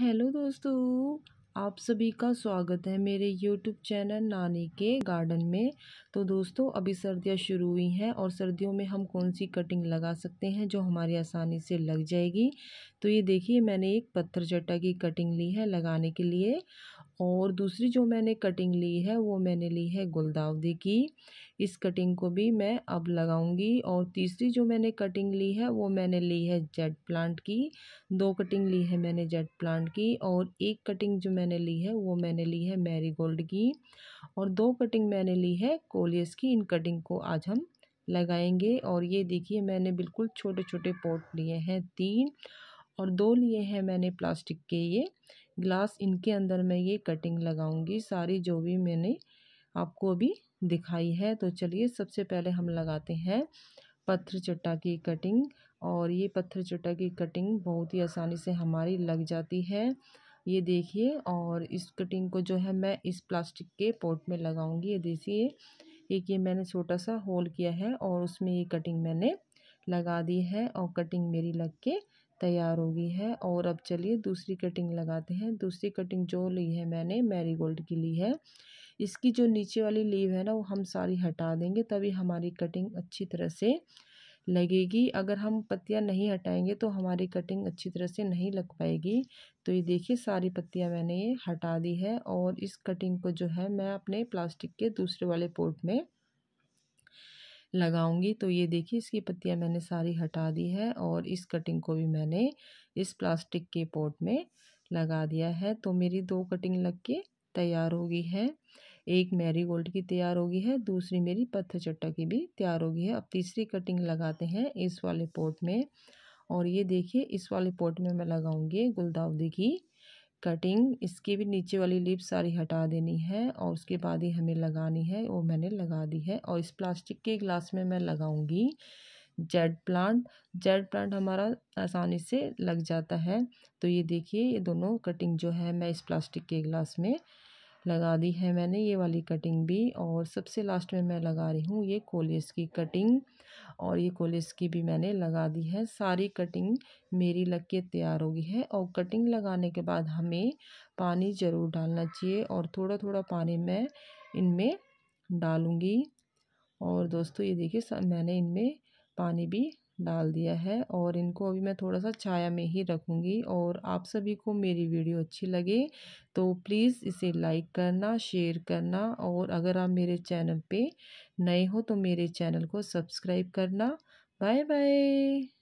hello दोस्तों आप सभी का स्वागत है मेरे यूट्यूब चैनल नानी के गार्डन में तो दोस्तों अभी सर्दियां शुरू हुई हैं और सर्दियों में हम कौन सी कटिंग लगा सकते हैं जो हमारी आसानी से लग जाएगी तो ये देखिए मैंने एक पत्थर चट्टा की कटिंग ली है लगाने के लिए और दूसरी जो मैंने कटिंग ली है वो मैंने ली है गुलदावदी की इस कटिंग को भी मैं अब लगाऊंगी और तीसरी जो मैंने कटिंग ली है वो मैंने ली है जेड प्लांट की दो कटिंग ली है मैंने जेड प्लांट की और एक कटिंग जो मैंने ली है वो मैंने ली है मैरी गोल्ड की और दो कटिंग मैंने ली है कोलियस की इन कटिंग को आज हम लगाएंगे और ये देखिए मैंने बिल्कुल छोटे छोटे पॉट लिए हैं तीन और दो लिए हैं मैंने प्लास्टिक के ये ग्लास इनके अंदर मैं ये कटिंग लगाऊंगी सारी जो भी मैंने आपको अभी दिखाई है तो चलिए सबसे पहले हम लगाते हैं पत्थर चट्टा की कटिंग और ये पत्थर चट्टा की कटिंग बहुत ही आसानी से हमारी लग जाती है ये देखिए और इस कटिंग को जो है मैं इस प्लास्टिक के पॉट में लगाऊंगी ये देखिए एक ये मैंने छोटा सा होल किया है और उसमें ये कटिंग मैंने लगा दी है और कटिंग मेरी लग के तैयार हो गई है और अब चलिए दूसरी कटिंग लगाते हैं दूसरी कटिंग जो ली है मैंने मेरी गोल्ड की ली है इसकी जो नीचे वाली लीव है ना वो हम सारी हटा देंगे तभी हमारी कटिंग अच्छी तरह से लगेगी अगर हम पत्तियाँ नहीं हटाएंगे तो हमारी कटिंग अच्छी तरह से नहीं लग पाएगी तो ये देखिए सारी पत्तियाँ मैंने ये हटा दी है और इस कटिंग को जो है मैं अपने प्लास्टिक के दूसरे वाले पोर्ट में लगाऊंगी तो ये देखिए इसकी पत्तियाँ मैंने सारी हटा दी है और इस कटिंग को भी मैंने इस प्लास्टिक के पॉट में लगा दिया है तो मेरी दो कटिंग लग के तैयार हो गई है एक मैरी गोल्ड की तैयार होगी है दूसरी मेरी पत्थर चट्टा की भी तैयार होगी है अब तीसरी कटिंग लगाते हैं इस वाले पोट में और ये देखिए इस वाले पॉट में मैं लगाऊंगी गुलदाउदी की कटिंग इसकी भी नीचे वाली लिप सारी हटा देनी है और उसके बाद ही हमें लगानी है वो मैंने लगा दी है और इस प्लास्टिक के ग्लास में मैं लगाऊंगी जेड प्लांट जेड प्लांट हमारा आसानी से लग जाता है तो ये देखिए ये दोनों कटिंग जो है मैं इस प्लास्टिक के ग्लास में लगा दी है मैंने ये वाली कटिंग भी और सबसे लास्ट में मैं लगा रही हूँ ये कोलेस की कटिंग और ये कोलेस की भी मैंने लगा दी है सारी कटिंग मेरी लग के तैयार होगी है और कटिंग लगाने के बाद हमें पानी ज़रूर डालना चाहिए और थोड़ा थोड़ा पानी मैं इनमें डालूँगी और दोस्तों ये देखिए मैंने इनमें पानी भी डाल दिया है और इनको अभी मैं थोड़ा सा छाया में ही रखूँगी और आप सभी को मेरी वीडियो अच्छी लगे तो प्लीज़ इसे लाइक करना शेयर करना और अगर आप मेरे चैनल पे नए हो तो मेरे चैनल को सब्सक्राइब करना बाय बाय